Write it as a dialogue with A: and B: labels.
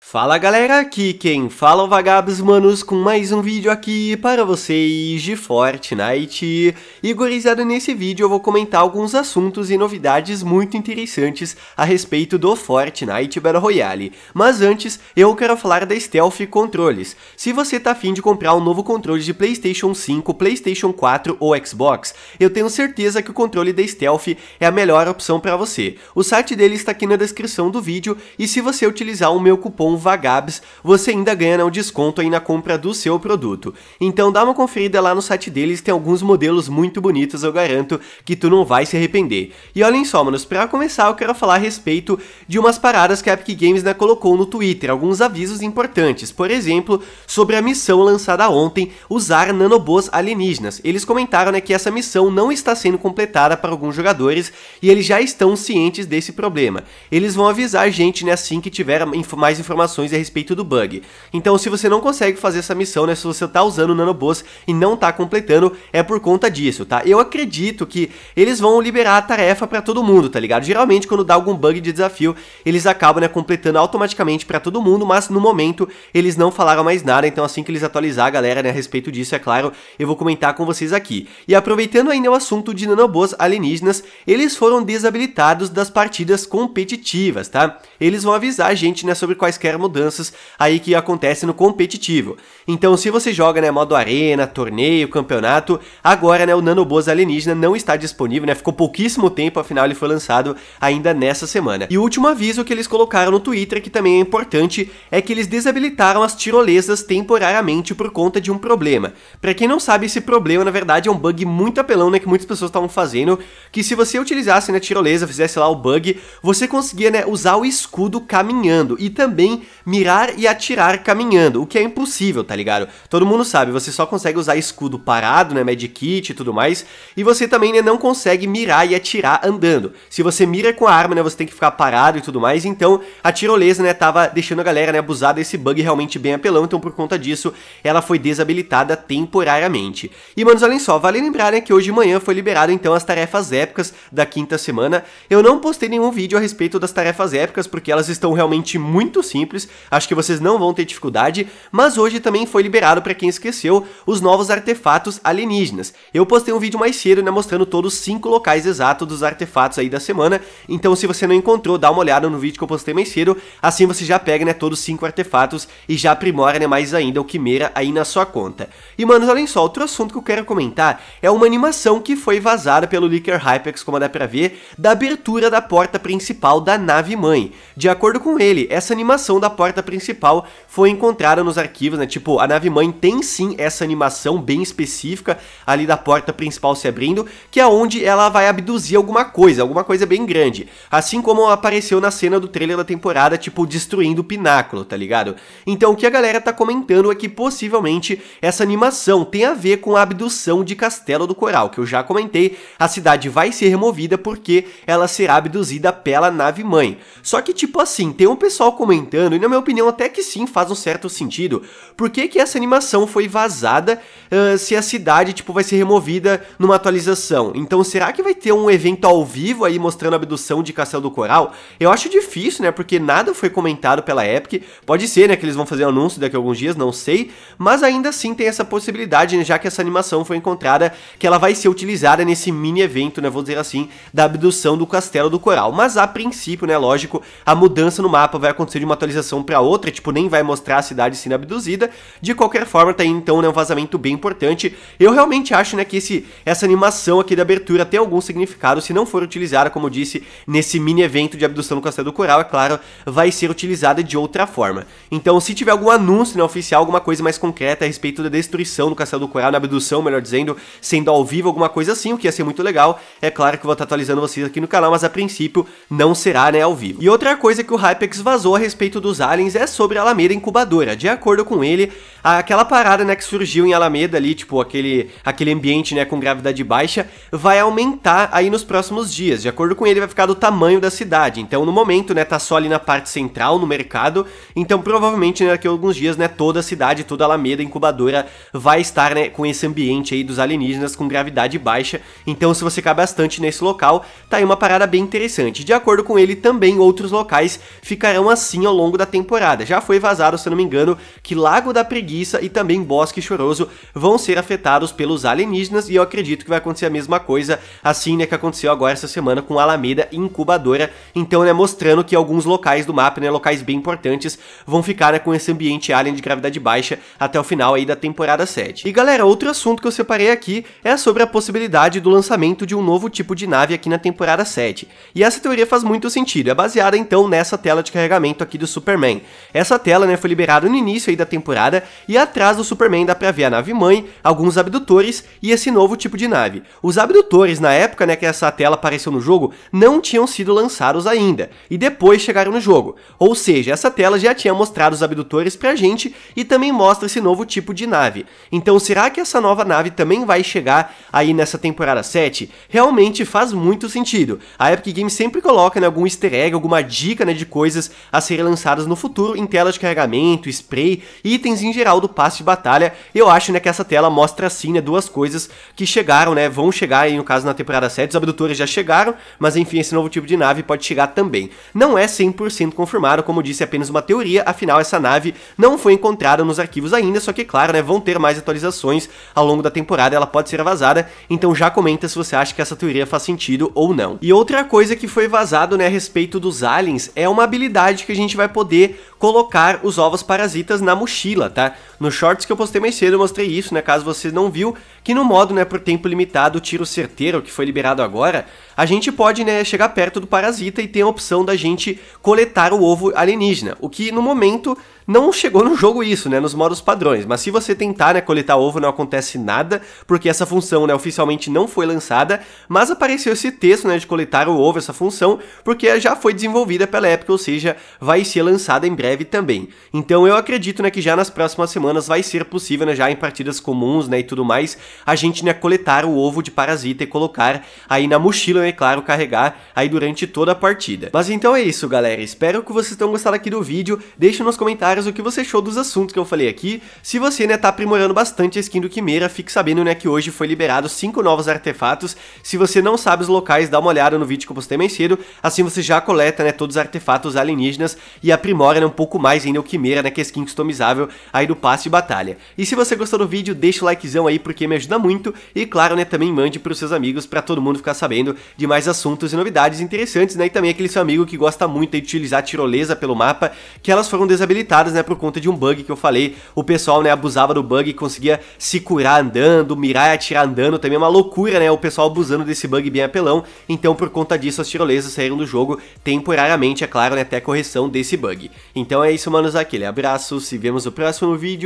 A: Fala galera, aqui quem fala é o Vagabos Manos com mais um vídeo aqui para vocês de Fortnite. E gurizada, nesse vídeo eu vou comentar alguns assuntos e novidades muito interessantes a respeito do Fortnite Battle Royale. Mas antes, eu quero falar da Stealth Controles. Se você tá afim de comprar um novo controle de Playstation 5, Playstation 4 ou Xbox, eu tenho certeza que o controle da Stealth é a melhor opção para você. O site dele está aqui na descrição do vídeo e se você utilizar o meu cupom com o Vagabs, você ainda ganha né, um desconto aí na compra do seu produto. Então dá uma conferida lá no site deles, tem alguns modelos muito bonitos, eu garanto que tu não vai se arrepender. E olhem só, manos, pra começar eu quero falar a respeito de umas paradas que a Epic Games né, colocou no Twitter, alguns avisos importantes, por exemplo, sobre a missão lançada ontem, usar nanobôs alienígenas. Eles comentaram né, que essa missão não está sendo completada para alguns jogadores e eles já estão cientes desse problema. Eles vão avisar a gente né, assim que tiver mais informações informações a respeito do bug. Então se você não consegue fazer essa missão, né, se você tá usando o nanoboss e não tá completando, é por conta disso, tá? Eu acredito que eles vão liberar a tarefa para todo mundo, tá ligado? Geralmente quando dá algum bug de desafio, eles acabam, né, completando automaticamente para todo mundo, mas no momento eles não falaram mais nada, então assim que eles atualizar a galera, né, a respeito disso, é claro, eu vou comentar com vocês aqui. E aproveitando ainda o assunto de nanobots alienígenas, eles foram desabilitados das partidas competitivas, tá? Eles vão avisar a gente, né, sobre quaisquer quaisquer mudanças aí que acontece no competitivo. Então, se você joga né, modo arena, torneio, campeonato, agora né, o Nanoboss alienígena não está disponível, né? Ficou pouquíssimo tempo, afinal ele foi lançado ainda nessa semana. E o último aviso que eles colocaram no Twitter, que também é importante, é que eles desabilitaram as tirolesas temporariamente por conta de um problema. Para quem não sabe, esse problema na verdade é um bug muito apelão, né, que muitas pessoas estavam fazendo, que se você utilizasse né, tirolesa, fizesse lá o bug, você conseguia né, usar o escudo caminhando e também mirar e atirar caminhando, o que é impossível, tá ligado? Todo mundo sabe, você só consegue usar escudo parado, né, medkit e tudo mais, e você também né, não consegue mirar e atirar andando. Se você mira com a arma, né, você tem que ficar parado e tudo mais, então a tirolesa, né, tava deixando a galera, né, abusar desse bug realmente bem apelão, então por conta disso, ela foi desabilitada temporariamente. E, manos, olhem só, vale lembrar, né, que hoje de manhã foi liberado, então, as tarefas épicas da quinta semana. Eu não postei nenhum vídeo a respeito das tarefas épicas, porque elas estão realmente muito simples, simples, acho que vocês não vão ter dificuldade, mas hoje também foi liberado para quem esqueceu os novos artefatos alienígenas. Eu postei um vídeo mais cedo, né, mostrando todos os 5 locais exatos dos artefatos aí da semana, então se você não encontrou, dá uma olhada no vídeo que eu postei mais cedo, assim você já pega, né, todos os 5 artefatos e já aprimora, né, mais ainda o Quimera aí na sua conta. E, mano, olhem só, outro assunto que eu quero comentar é uma animação que foi vazada pelo Leaker Hypex, como dá pra ver, da abertura da porta principal da nave-mãe. De acordo com ele, essa animação animação da porta principal foi encontrada nos arquivos, né? Tipo, a nave-mãe tem sim essa animação bem específica ali da porta principal se abrindo, que é onde ela vai abduzir alguma coisa, alguma coisa bem grande. Assim como apareceu na cena do trailer da temporada, tipo, destruindo o pináculo, tá ligado? Então o que a galera tá comentando é que possivelmente essa animação tem a ver com a abdução de Castelo do Coral, que eu já comentei, a cidade vai ser removida porque ela será abduzida pela nave-mãe. Só que, tipo assim, tem um pessoal comentando e na minha opinião até que sim faz um certo sentido, por que que essa animação foi vazada uh, se a cidade, tipo, vai ser removida numa atualização? Então será que vai ter um evento ao vivo aí mostrando a abdução de Castelo do Coral? Eu acho difícil, né, porque nada foi comentado pela Epic, pode ser, né, que eles vão fazer um anúncio daqui a alguns dias, não sei, mas ainda assim tem essa possibilidade, né, já que essa animação foi encontrada, que ela vai ser utilizada nesse mini evento, né, vou dizer assim, da abdução do Castelo do Coral, mas a princípio, né, lógico, a mudança no mapa vai acontecer de uma atualização localização para outra, tipo, nem vai mostrar a cidade sendo abduzida. De qualquer forma, tá aí então né, um vazamento bem importante. Eu realmente acho né, que esse, essa animação aqui da abertura tem algum significado, se não for utilizada, como eu disse, nesse mini evento de abdução no Castelo do Coral, é claro, vai ser utilizada de outra forma. Então, se tiver algum anúncio né, oficial, alguma coisa mais concreta a respeito da destruição do Castelo do Coral, na abdução, melhor dizendo, sendo ao vivo, alguma coisa assim, o que ia ser muito legal, é claro que eu vou estar atualizando vocês aqui no canal, mas a princípio não será né, ao vivo. E outra coisa que o Hypex vazou a respeito dos aliens é sobre a Alameda Incubadora. De acordo com ele, aquela parada né, que surgiu em Alameda ali, tipo aquele, aquele ambiente né, com gravidade baixa, vai aumentar aí nos próximos dias. De acordo com ele, vai ficar do tamanho da cidade. Então, no momento, né, tá só ali na parte central, no mercado. Então, provavelmente, né, daqui a alguns dias, né, toda a cidade, toda a Alameda Incubadora vai estar né, com esse ambiente aí dos alienígenas com gravidade baixa. Então, se você cair bastante nesse local, tá aí uma parada bem interessante. De acordo com ele, também outros locais ficarão assim ao longo longo da temporada. Já foi vazado, se não me engano, que Lago da Preguiça e também Bosque Choroso vão ser afetados pelos alienígenas, e eu acredito que vai acontecer a mesma coisa, assim, né, que aconteceu agora essa semana com Alameda e Incubadora, então, né, mostrando que alguns locais do mapa, né, locais bem importantes, vão ficar, né, com esse ambiente alien de gravidade baixa até o final aí da temporada 7. E galera, outro assunto que eu separei aqui é sobre a possibilidade do lançamento de um novo tipo de nave aqui na temporada 7. E essa teoria faz muito sentido, é baseada então nessa tela de carregamento aqui do Superman. Essa tela né, foi liberada no início aí da temporada e atrás do Superman dá pra ver a nave-mãe, alguns abdutores e esse novo tipo de nave. Os abdutores, na época né, que essa tela apareceu no jogo, não tinham sido lançados ainda e depois chegaram no jogo. Ou seja, essa tela já tinha mostrado os abdutores pra gente e também mostra esse novo tipo de nave. Então será que essa nova nave também vai chegar aí nessa temporada 7? Realmente faz muito sentido. A Epic Games sempre coloca né, algum easter egg, alguma dica né, de coisas a serem lançadas pensadas no futuro em tela de carregamento, spray e itens em geral do passe de batalha. Eu acho né, que essa tela mostra assim né, duas coisas que chegaram, né, vão chegar aí no caso na temporada 7, os abdutores já chegaram, mas enfim, esse novo tipo de nave pode chegar também. Não é 100% confirmado, como disse, é apenas uma teoria, afinal essa nave não foi encontrada nos arquivos ainda, só que claro, né, vão ter mais atualizações ao longo da temporada, ela pode ser vazada, então já comenta se você acha que essa teoria faz sentido ou não. E outra coisa que foi vazado, né, a respeito dos aliens é uma habilidade que a gente vai poder colocar os ovos parasitas na mochila, tá? Nos shorts que eu postei mais cedo eu mostrei isso, né? Caso você não viu, que no modo, né, por tempo limitado, tiro certeiro, que foi liberado agora, a gente pode, né, chegar perto do parasita e tem a opção da gente coletar o ovo alienígena. O que no momento não chegou no jogo isso, né, nos modos padrões, mas se você tentar, né, coletar ovo não acontece nada, porque essa função, né, oficialmente não foi lançada, mas apareceu esse texto, né, de coletar o ovo, essa função, porque já foi desenvolvida pela época, ou seja, vai ser lançada em breve também. Então eu acredito, né, que já nas próximas semanas semanas vai ser possível, né, já em partidas comuns, né, e tudo mais, a gente, né, coletar o ovo de parasita e colocar aí na mochila, né, claro, carregar aí durante toda a partida. Mas então é isso, galera, espero que vocês tenham gostado aqui do vídeo, deixe nos comentários o que você achou dos assuntos que eu falei aqui, se você, né, tá aprimorando bastante a skin do Quimera, fique sabendo, né, que hoje foi liberado 5 novos artefatos, se você não sabe os locais, dá uma olhada no vídeo que eu postei mais cedo, assim você já coleta, né, todos os artefatos alienígenas e aprimora, né, um pouco mais ainda o Quimera, né, que é skin customizável aí do passe compasso de batalha. E se você gostou do vídeo, deixa o likezão aí porque me ajuda muito e claro, né, também mande para os seus amigos para todo mundo ficar sabendo de mais assuntos e novidades interessantes, né, e também aquele seu amigo que gosta muito de utilizar a tirolesa pelo mapa, que elas foram desabilitadas, né, por conta de um bug que eu falei, o pessoal, né, abusava do bug e conseguia se curar andando, mirar e atirar andando, também é uma loucura, né, o pessoal abusando desse bug bem apelão, então por conta disso as tirolesas saíram do jogo temporariamente, é claro, né, até a correção desse bug. Então é isso, manos, aquele abraço, se vemos no próximo vídeo,